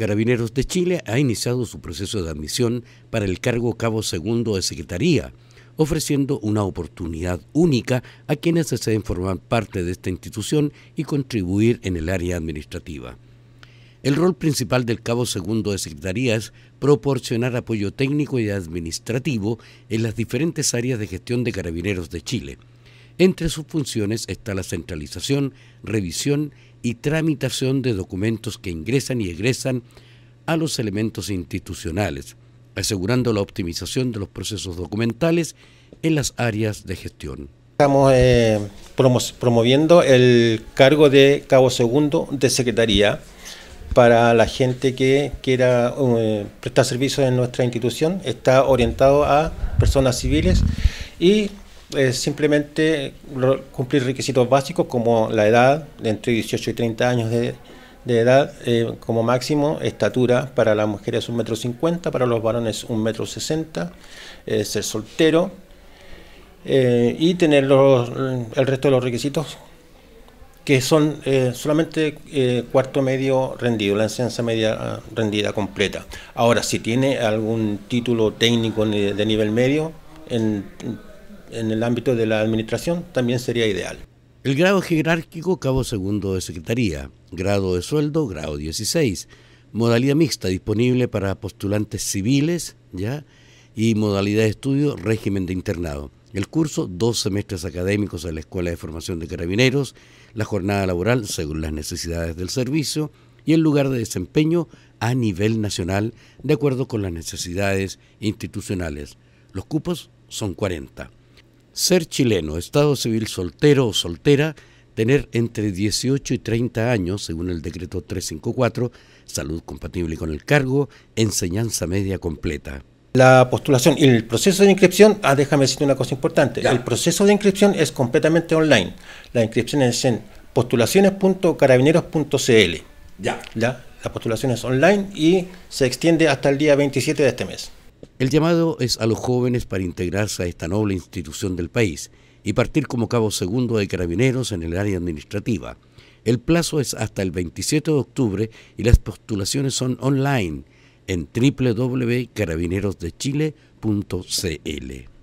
Carabineros de Chile ha iniciado su proceso de admisión para el cargo cabo segundo de Secretaría, ofreciendo una oportunidad única a quienes deseen formar parte de esta institución y contribuir en el área administrativa. El rol principal del cabo segundo de Secretaría es proporcionar apoyo técnico y administrativo en las diferentes áreas de gestión de Carabineros de Chile entre sus funciones está la centralización, revisión y tramitación de documentos que ingresan y egresan a los elementos institucionales, asegurando la optimización de los procesos documentales en las áreas de gestión. Estamos eh, promoviendo el cargo de cabo segundo de secretaría para la gente que quiera eh, prestar servicios en nuestra institución. Está orientado a personas civiles y simplemente cumplir requisitos básicos como la edad, de entre 18 y 30 años de, edad eh, como máximo, estatura para las mujeres metro cincuenta para los varones un metro sesenta eh, ser soltero eh, y tener los, el resto de los requisitos que son solamente cuarto medio rendido, la enseñanza media ah, rendida completa. Ahora, si tiene algún título técnico de nivel medio, en en el ámbito de la administración también sería ideal. El grado jerárquico, cabo segundo de secretaría, grado de sueldo, grado 16, modalidad mixta disponible para postulantes civiles, ¿ya? y modalidad de estudio, régimen de internado. El curso, dos semestres académicos en la Escuela de Formación de Carabineros, la jornada laboral según las necesidades del servicio y el lugar de desempeño a nivel nacional de acuerdo con las necesidades institucionales. Los cupos son 40. Ser chileno, estado civil soltero o soltera, tener entre 18 y 30 años, según el decreto 354, salud compatible con el cargo, enseñanza media completa. La postulación y el proceso de inscripción, ah, déjame decirte una cosa importante, el proceso de inscripción es completamente online. La inscripción es en postulaciones.carabineros.cl. Ya. ya. La postulación es online y se extiende hasta el día 27 de este mes. El llamado es a los jóvenes para integrarse a esta noble institución del país y partir como cabo segundo de carabineros en el área administrativa. El plazo es hasta el 27 de octubre y las postulaciones son online en www.carabinerosdechile.cl.